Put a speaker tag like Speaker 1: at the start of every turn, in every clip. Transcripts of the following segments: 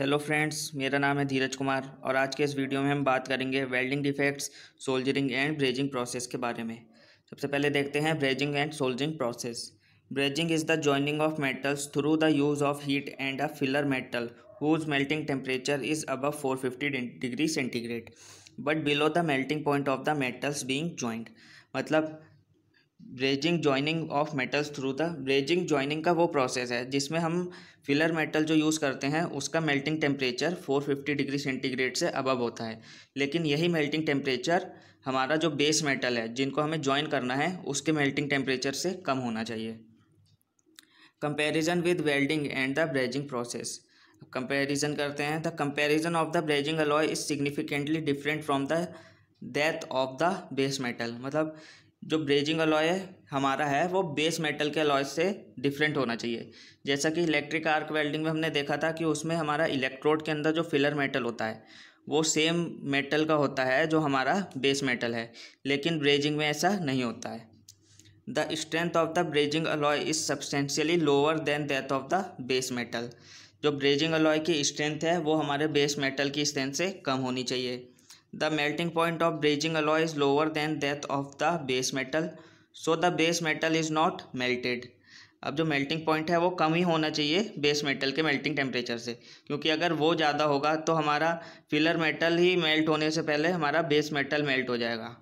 Speaker 1: hello friends मेरा नाम है धीरज कुमार और आज के इस वीडियो में हम बात करेंगे welding defects soldering and brazing process के बारे में सबसे पहले देखते हैं brazing and soldering process brazing is the joining of metals through the use of heat and a filler metal whose melting temperature is above four degree centigrade but below the melting point of the metals being joint मतलब brazing joining of metals through the brazing joining का वो process है जिसमें हम filler metal जो use करते हैं उसका मेल्टिंग टेम्परेचर 450 डिग्री सेंटीग्रेड से अबव होता है लेकिन यही मेल्टिंग टेम्परेचर हमारा जो बेस मेटल है जिनको हमें ज्वाइन करना है उसके मेल्टिंग टेम्परेचर से कम होना चाहिए comparison with welding and the brazing process comparison करते हैं the comparison of the brazing alloy is significantly different from the death of the base metal मतलब जो ब्रेजिंग अलॉय हमारा है वो बेस मेटल के अलॉय से डिफरेंट होना चाहिए जैसा कि इलेक्ट्रिक आर्क वेल्डिंग में हमने देखा था कि उसमें हमारा इलेक्ट्रोड के अंदर जो फिलर मेटल होता है वो सेम मेटल का होता है जो हमारा बेस मेटल है लेकिन ब्रेजिंग में ऐसा नहीं होता है the strength of the brazing alloy is substantially lower than that of the base metal जो ब्रेजिंग अलॉय की स्ट्रेंथ है वो हमारे बेस मेटल की स्ट्रेंथ से कम होनी चाहिए the melting point of brazing alloy is lower than that of the base metal so the base metal is not melted अब जो मेल्टिंग पॉइंट है वो कम ही होना चाहिए बेस मेटल के मेल्टिंग टेम्परेचर से क्योंकि अगर वो ज़्यादा होगा तो हमारा फिलर मेटल ही मेल्ट होने से पहले हमारा बेस मेटल मेल्ट हो जाएगा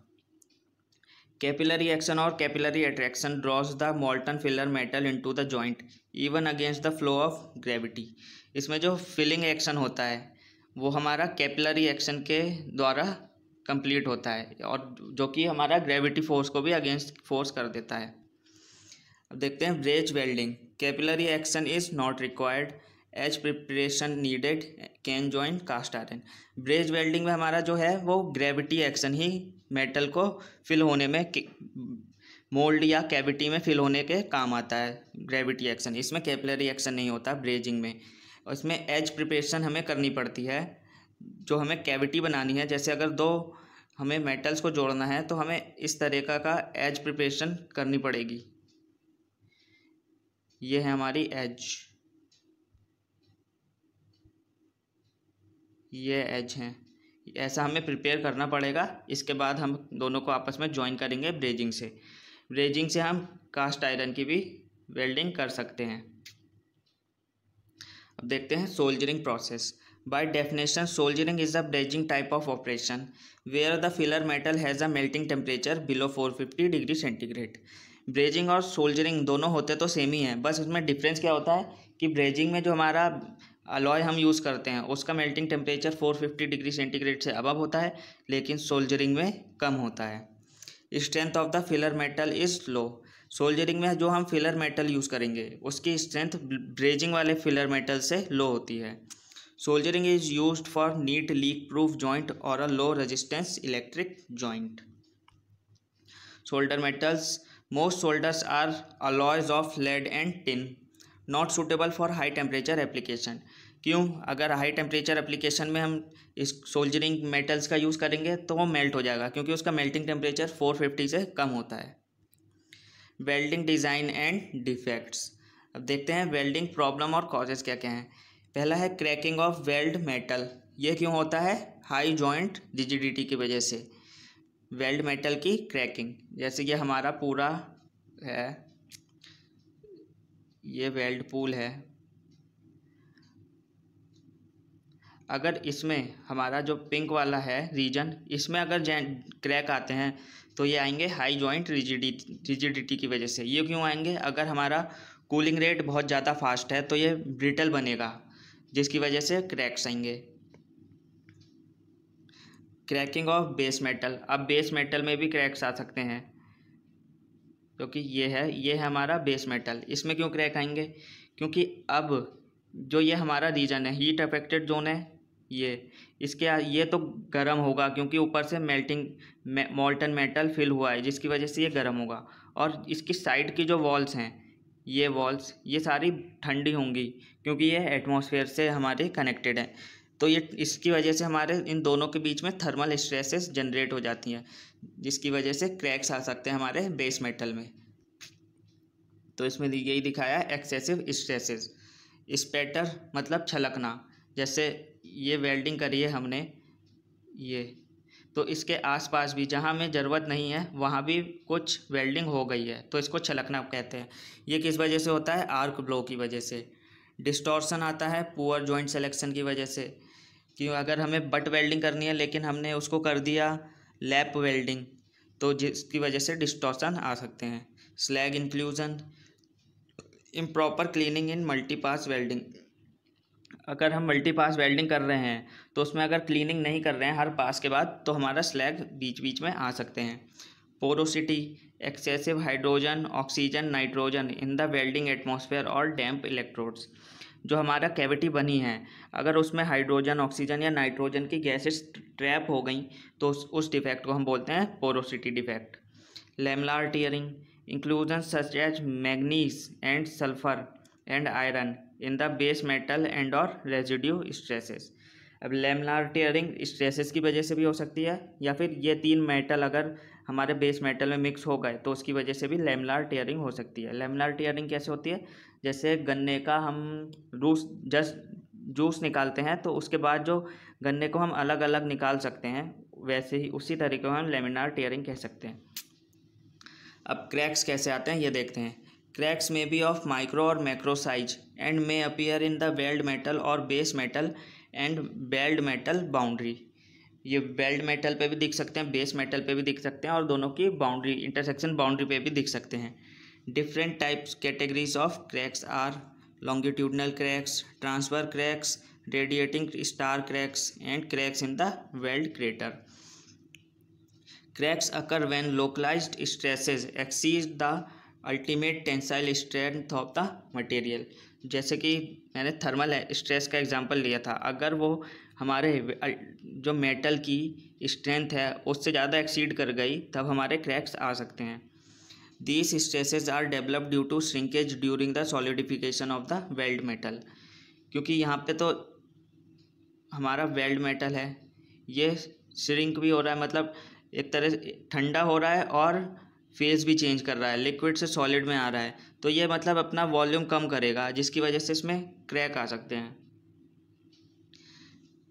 Speaker 1: कैपिलरी एक्शन और capillary attraction draws the molten filler metal into the joint even against the flow of gravity इसमें जो फिलिंग एक्शन होता है वो हमारा कैपिलरी एक्शन के द्वारा कंप्लीट होता है और जो कि हमारा ग्रेविटी फोर्स को भी अगेंस्ट फोर्स कर देता है अब देखते हैं braze welding capillary action is not required edge preparation needed can join cast iron braze welding में हमारा जो है वो ग्रेविटी एक्शन ही मेटल को फिल होने में मोल्ड या कैविटी में फिल होने के काम आता है ग्रेविटी एक्शन इसमें कैपिलरी एक्शन नहीं होता ब्रेजिंग में और इसमें एज प्रिपरेशन हमें करनी पड़ती है जो हमें कैविटी बनानी है जैसे अगर दो हमें मेटल्स को जोड़ना है तो हमें इस तरीका का एज प्रिपरेशन करनी पड़ेगी ये है हमारी एज ये एज हैं ऐसा हमें प्रिपेयर करना पड़ेगा इसके बाद हम दोनों को आपस में ज्वाइन करेंगे ब्रेजिंग से ब्रेजिंग से हम कास्ट आयरन की भी वेल्डिंग कर सकते हैं अब देखते हैं soldering process definition soldering is is brazing type of operation where the filler metal has has melting temperature below four 450 degree centigrade brazing और सोल्जरिंग दोनों होते तो सेम ही हैं बस उसमें डिफरेंस क्या होता है कि ब्रेजिंग में जो हमारा अलॉय हम यूज़ करते हैं उसका मेल्टिंग टेम्परेचर 450 डिग्री सेंटीग्रेड से अबव होता है लेकिन सोल्जरिंग में कम होता है strength of the filler metal is low soldering में जो हम फिलर मेटल यूज़ करेंगे उसकी स्ट्रेंथ ब्रेजिंग वाले फिलर मेटल से लो होती है soldering is use for neat leak proof joint और a low resistance electric joint solder metals most solders are alloys of lead and tin not suitable for high temperature application क्यों अगर high temperature application में हम इस soldiering metals का use करेंगे तो वो मेल्ट हो जाएगा क्योंकि उसका मेल्टिंग टेम्परेचर 450 से कम होता है वेल्डिंग डिज़ाइन एंड डिफेक्ट्स अब देखते हैं वेल्डिंग प्रॉब्लम और कॉजेज़ क्या क्या हैं पहला है क्रैकिंग ऑफ वेल्ड मेटल यह क्यों होता है हाई जॉइंट रिजिडिटी की वजह से वेल्ड मेटल की क्रैकिंग जैसे ये हमारा पूरा है ये वेल्ड पूल है अगर इसमें हमारा जो पिंक वाला है रीजन इसमें अगर क्रैक आते हैं तो ये आएंगे हाई जॉइंट रिजिडिटी रिजिडिटी की वजह से ये क्यों आएंगे अगर हमारा कूलिंग रेट बहुत ज़्यादा फास्ट है तो ये ब्रिटल बनेगा जिसकी वजह से क्रैक्स आएंगे क्रैकिंग ऑफ बेस मेटल अब बेस मेटल में भी क्रैक्स आ सकते हैं क्योंकि ये है ये है हमारा बेस मेटल इसमें क्यों क्रैक आएंगे क्योंकि अब जो ये हमारा रीजन है हीट अफेक्टेड जोन है ये इसके ये तो गर्म होगा क्योंकि ऊपर से मेल्टिंग मोल्टन मेटल फिल हुआ है जिसकी वजह से ये गर्म होगा और इसकी साइड की जो वॉल्स हैं ये वॉल्स ये सारी ठंडी होंगी क्योंकि ये एटमॉस्फेयर से हमारे कनेक्टेड हैं तो ये इसकी वजह से हमारे इन दोनों के बीच में थर्मल स्ट्रेसेस जनरेट हो जाती हैं जिसकी वजह से क्रैक्स आ सकते हैं हमारे बेस मेटल में तो इसमें यही दिखाया एक्सेसिव स्ट्रेसेस स्पेटर मतलब छलकना जैसे ये वेल्डिंग करी है हमने ये तो इसके आसपास भी जहाँ में ज़रूरत नहीं है वहाँ भी कुछ वेल्डिंग हो गई है तो इसको छलकना कहते हैं ये किस वजह से होता है आर्क ब्लो की वजह से डिस्टॉर्सन आता है पुअर जॉइंट सेलेक्शन की वजह से कि अगर हमें बट वेल्डिंग करनी है लेकिन हमने उसको कर दिया लैप वेल्डिंग तो जिसकी वजह से डिस्टॉर्सन आ सकते हैं slag inclusion improper cleaning in multipass welding अगर हम मल्टी पास वेल्डिंग कर रहे हैं तो उसमें अगर क्लीनिंग नहीं कर रहे हैं हर पास के बाद तो हमारा स्लैग बीच बीच में आ सकते हैं porosity excessive hydrogen oxygen nitrogen in the welding atmosphere और डैम्प इलेक्ट्रोड्स जो हमारा कैविटी बनी है अगर उसमें हाइड्रोजन ऑक्सीजन या नाइट्रोजन की गैसेस ट्रैप हो गई तो उस उस डिफेक्ट को हम बोलते हैं porosity defect lamellar tearing inclusion such as manganese and sulphur and iron in the base metal and और रेजिड्यू स्ट्रेसेस अब लेमनार टेयरिंग स्ट्रेसेस की वजह से भी हो सकती है या फिर ये तीन मेटल अगर हमारे बेस मेटल में मिक्स हो गए तो उसकी वजह से भी लेमनार टेयरिंग हो सकती है लेमनार टेयरिंग कैसे होती है जैसे गन्ने का हम रूस जस्ट जूस निकालते हैं तो उसके बाद जो गन्ने को हम अलग अलग निकाल सकते हैं वैसे ही उसी तरीके को हम लेमिनार टेयरिंग कह सकते हैं अब क्रैक्स कैसे आते हैं ये देखते हैं cracks may be of micro और macro size and may appear in the weld metal और base metal and weld metal boundary ये बेल्ड मेटल पे भी दिख सकते हैं बेस मेटल पे भी दिख सकते हैं और दोनों की बाउंड्री इंटरसेक्शन बाउंड्री पे भी दिख सकते हैं different types categories of cracks are longitudinal cracks transverse cracks radiating star cracks and cracks in the weld crater cracks occur when localized stresses exceed the ultimate tensile strength of the material जैसे कि मैंने thermal stress का example लिया था अगर वो हमारे जो मेटल की स्ट्रेंथ है उससे ज़्यादा एक्सीड कर गई तब हमारे क्रैक्स आ सकते हैं these stresses are develop due to shrinkage during the solidification of the weld metal क्योंकि यहाँ पे तो हमारा वेल्ड मेटल है ये श्रिंक भी हो रहा है मतलब एक तरह से ठंडा हो रहा है और फेज़ भी चेंज कर रहा है लिक्विड से सॉलिड में आ रहा है तो ये मतलब अपना वॉल्यूम कम करेगा जिसकी वजह से इसमें क्रैक आ सकते हैं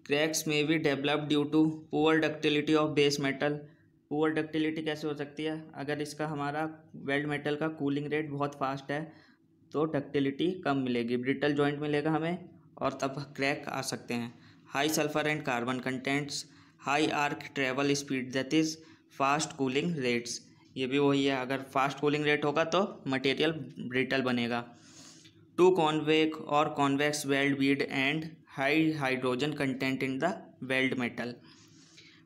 Speaker 1: क्रैक्स में भी develop due to poor ductility of base metal poor ductility कैसे हो सकती है अगर इसका हमारा वेल्ड मेटल का कूलिंग रेट बहुत फास्ट है तो डक्टिलिटी कम मिलेगी ब्रिटल जॉइंट मिलेगा हमें और तब क्रैक आ सकते हैं high sulphur and carbon contents high arc travel speed that is fast cooling rates ये भी वही है अगर फास्ट कूलिंग रेट होगा तो मटेरियल ब्रिटल बनेगा टू कॉन्वेक और convex weld bead and high hydrogen content in the weld metal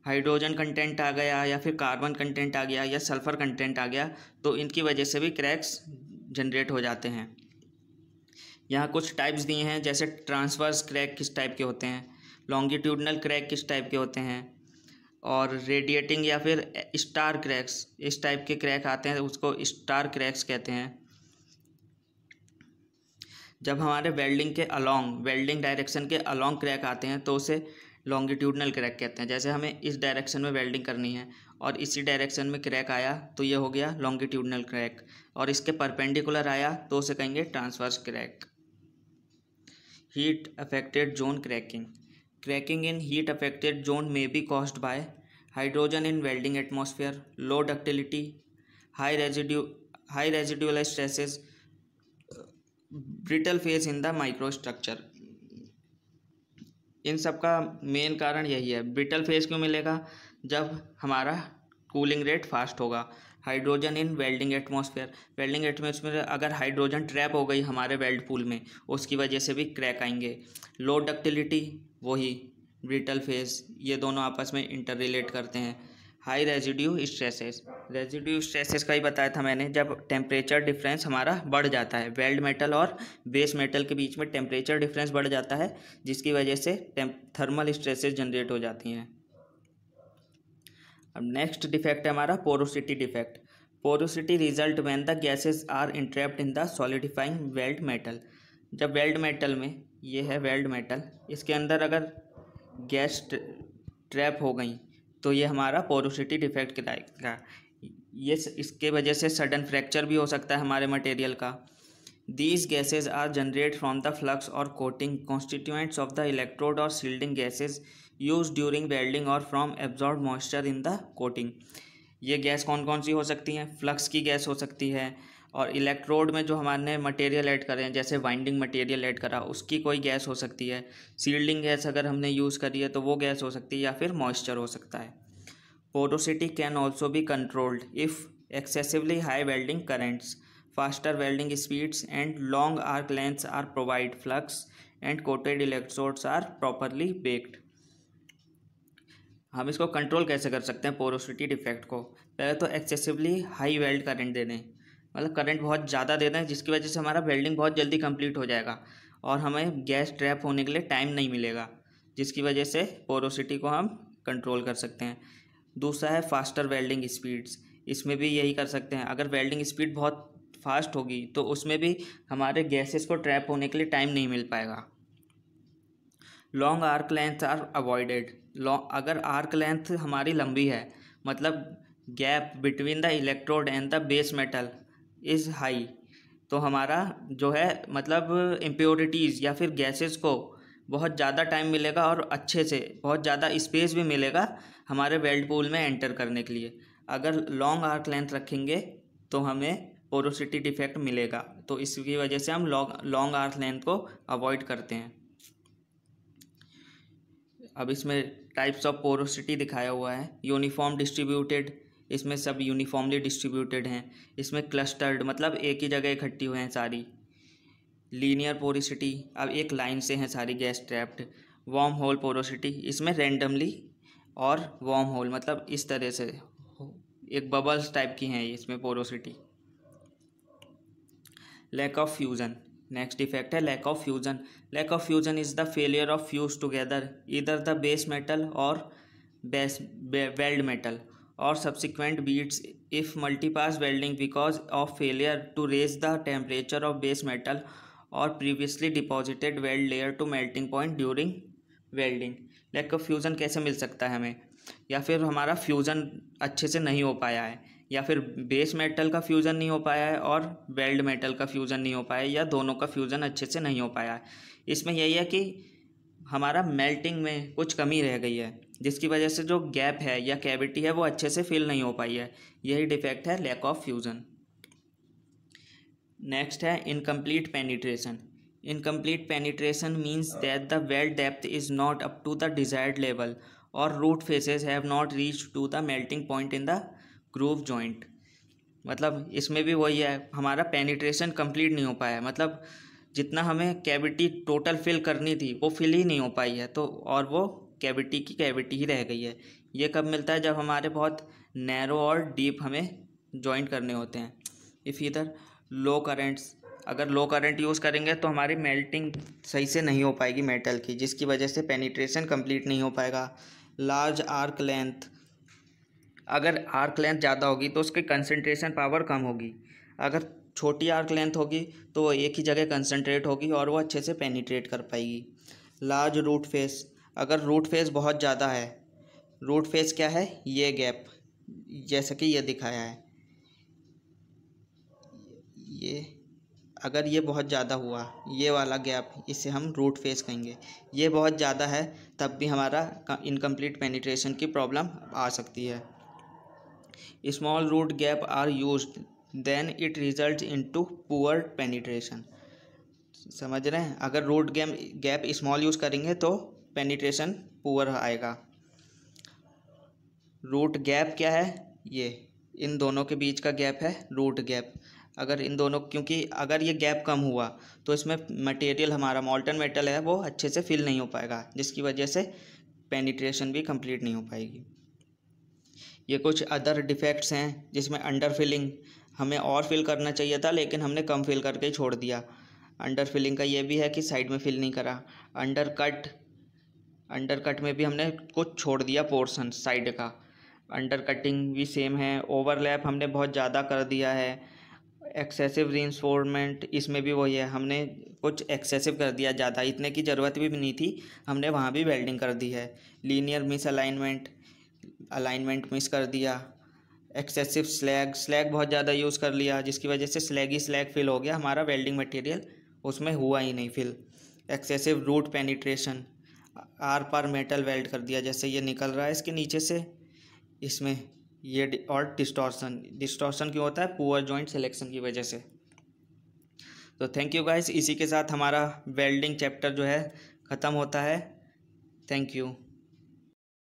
Speaker 1: hydrogen content आ गया या फिर कार्बन कंटेंट आ गया या सल्फर कंटेंट आ गया तो इनकी वजह से भी क्रैक्स जनरेट हो जाते हैं यहाँ कुछ टाइप्स दिए हैं जैसे ट्रांसवर्स क्रैक किस टाइप के होते हैं लॉन्गिट्यूडनल क्रैक किस टाइप के होते हैं और रेडिएटिंग या फिर स्टार क्रैक्स इस टाइप के क्रैक आते हैं तो उसको स्टार क्रैक्स कहते हैं जब हमारे वेल्डिंग के अलोंग वेल्डिंग डायरेक्शन के अलोंग क्रैक आते हैं तो उसे लॉन्गिट्यूडनल क्रैक कहते हैं जैसे हमें इस डायरेक्शन में वेल्डिंग करनी है और इसी डायरेक्शन में क्रैक आया तो ये हो गया लॉन्गिट्यूडनल क्रैक और इसके परपेंडिकुलर आया तो उसे कहेंगे transverse crack heat affected zone cracking cracking in heat affected zone में be caused by hydrogen in welding atmosphere low ductility high residue high residual stresses brittle phase in the microstructure इन सब का main कारण यही है brittle phase क्यों मिलेगा जब हमारा कूलिंग रेट फास्ट होगा hydrogen in welding atmosphere welding atmosphere अगर हाइड्रोजन ट्रैप हो गई हमारे वेल्ड पूल में उसकी वजह से भी क्रैक आएंगे लो डक्टिलिटी वही ब्रिटल फेस ये दोनों आपस में इंटर रिलेट करते हैं high residue stresses residue stresses का ही बताया था मैंने जब टेम्परेचर डिफरेंस हमारा बढ़ जाता है वेल्ड मेटल और बेस मेटल के बीच में टेम्परेचर डिफरेंस बढ़ जाता है जिसकी वजह से थर्मल स्ट्रेसेस जनरेट हो जाती हैं अब नेक्स्ट डिफेक्ट है हमारा porosity defect porosity result when the gases are entrapped in the solidifying weld metal जब वेल्ड मेटल में ये है वेल्ड मेटल इसके अंदर अगर गैस ट्रैप हो गई तो ये हमारा पोरोसिटी डिफेक्ट कहलाएगा ये इसके वजह से सडन फ्रैक्चर भी हो सकता है हमारे मटेरियल का these gases are generate from the flux और coating constituents of the electrode और shielding gases use during welding और from absorb moisture in the coating ये गैस कौन कौन सी हो सकती हैं फ्लक्स की गैस हो सकती है और इलेक्ट्रोड में जो हमारे मटेरियल ऐड करें जैसे वाइंडिंग मटेरियल ऐड करा उसकी कोई गैस हो सकती है सील्डिंग गैस अगर हमने यूज़ करी है तो वो गैस हो सकती है या फिर मॉइस्चर हो सकता है पोटोसिटी कैन ऑल्सो भी controlled if excessively high welding currents faster welding speeds and long arc lengths are provide flux and coated electrodes are properly baked हम इसको कंट्रोल कैसे कर सकते हैं पोरोसिटी डिफेक्ट को पहले तो एक्सेसिवली हाई वेल्ड करंट दे दें मतलब करंट बहुत ज़्यादा दे दें जिसकी वजह से हमारा वेल्डिंग बहुत जल्दी कंप्लीट हो जाएगा और हमें गैस ट्रैप होने के लिए टाइम नहीं मिलेगा जिसकी वजह से पोरोसिटी को हम कंट्रोल कर सकते हैं दूसरा है फास्टर वेल्डिंग स्पीड्स इसमें भी यही कर सकते हैं अगर वेल्डिंग स्पीड बहुत फास्ट होगी तो उसमें भी हमारे गैसेस को ट्रैप होने के लिए टाइम नहीं मिल पाएगा long arc length are avoided अगर आर्क लेंथ हमारी लंबी है मतलब gap between the electrode and the base metal is high तो हमारा जो है मतलब इम्प्योरिटीज़ या फिर गैसेस को बहुत ज़्यादा टाइम मिलेगा और अच्छे से बहुत ज़्यादा स्पेस भी मिलेगा हमारे वेल्ड पूल में एंटर करने के लिए अगर लॉन्ग आर्क लेंथ रखेंगे तो हमें पोरोसिटी डिफेक्ट मिलेगा तो इसकी वजह से हम लॉन्ग लॉन्ग आर्क लेंथ को अवॉइड करते हैं अब इसमें टाइप्स ऑफ पोरोसिटी दिखाया हुआ है यूनिफॉर्म डिस्ट्रीब्यूटेड इसमें सब यूनिफॉर्मली डिस्ट्रीब्यूटेड हैं इसमें क्लस्टर्ड मतलब एक ही जगह इकट्ठी हुए हैं सारी लीनियर पोरोसिटी अब एक लाइन से हैं सारी gas trapped worm hole porosity इसमें रेंडमली और वॉम होल मतलब इस तरह से एक बबल्स टाइप की हैं इसमें porosity lack of fusion next effect है lack of fusion lack of fusion is the failure of fuse together either the base metal और बेस वेल्ड मेटल और subsequent beads if multipass welding because of failure to raise the temperature of base metal और previously deposited weld layer to melting point during welding lack of fusion कैसे मिल सकता है हमें या फिर हमारा फ्यूज़न अच्छे से नहीं हो पाया है या फिर बेस मेटल का फ्यूज़न नहीं हो पाया है और बेल्ड मेटल का फ्यूज़न नहीं हो पाया या दोनों का फ्यूज़न अच्छे से नहीं हो पाया है इसमें यही है कि हमारा मेल्टिंग में कुछ कमी रह गई है जिसकी वजह से जो गैप है या कैविटी है वो अच्छे से फिल नहीं हो पाई है यही डिफेक्ट है लैक ऑफ फ्यूज़न नेक्स्ट है incomplete penetration incomplete penetration means that the weld depth is not up to the desired level और root faces have not reach to the melting point in the groove joint मतलब इसमें भी वही है हमारा penetration complete नहीं हो पाया मतलब जितना हमें कैविटी टोटल फिल करनी थी वो फिल ही नहीं हो पाई है तो और वो कैविटी की कैविटी ही रह गई है ये कब मिलता है जब हमारे बहुत नैरो और डीप हमें जॉइंट करने होते हैं इफ़ इधर लो करेंट्स अगर लो करंट यूज़ करेंगे तो हमारी मेल्टिंग सही से नहीं हो पाएगी मेटल की जिसकी वजह से पेनिट्रेशन कंप्लीट नहीं हो पाएगा लार्ज आर्क लेंथ अगर आर्क लेंथ ज़्यादा होगी तो उसकी कंसनट्रेशन पावर कम होगी अगर छोटी आर्क लेंथ होगी तो वो एक ही जगह कंसनट्रेट होगी और वो अच्छे से पेनीट्रेट कर पाएगी लार्ज रूट फेस अगर रूट फेस बहुत ज़्यादा है रूट फेस क्या है ये गैप जैसा कि ये दिखाया है ये अगर ये बहुत ज़्यादा हुआ ये वाला गैप इसे हम रूट फेस कहेंगे ये बहुत ज़्यादा है तब भी हमारा इनकम्प्लीट पेनिट्रेशन की प्रॉब्लम आ सकती है small root gap are use then it result in to poor penetration समझ रहे हैं अगर root gap gap small use करेंगे तो पेनीट्रेशन पुअर आएगा रूट गैप क्या है ये इन दोनों के बीच का गैप है रूट गैप अगर इन दोनों क्योंकि अगर ये गैप कम हुआ तो इसमें मटेरियल हमारा मॉल्टन मेटल है वो अच्छे से फिल नहीं हो पाएगा जिसकी वजह से पेनिट्रेशन भी कंप्लीट नहीं हो पाएगी ये कुछ अदर डिफेक्ट्स हैं जिसमें अंडर फिलिंग हमें और फिल करना चाहिए था लेकिन हमने कम फिल करके छोड़ दिया अंडर फिलिंग का ये भी है कि साइड में फिल नहीं करा अंडर कट अंडर कट में भी हमने कुछ छोड़ दिया पोर्सन साइड का अंडर कटिंग भी सेम है ओवरलैप हमने बहुत ज़्यादा कर दिया है एक्सेसिव रीन्सफोर्समेंट इसमें भी वही है हमने कुछ एक्सेसिव कर दिया ज़्यादा इतने की ज़रूरत भी नहीं थी हमने वहाँ भी वेल्डिंग कर दी है linear misalignment alignment miss कर दिया एक्सेसिव स्लैग स्लैग बहुत ज़्यादा यूज़ कर लिया जिसकी वजह से स्लैगी स्लैग फिल हो गया हमारा वेल्डिंग मटेरियल उसमें हुआ ही नहीं फिल एक्सेसिव रूट पेनिट्रेशन आर पार मेटल वेल्ड कर दिया जैसे ये निकल रहा है इसके नीचे से इसमें ये और डिस्टॉर्सन डिस्टॉर्सन क्यों होता है पुअर जॉइंट सिलेक्शन की वजह से तो थैंक यू गाइस इसी के साथ हमारा वेल्डिंग चैप्टर जो है ख़त्म होता है थैंक यू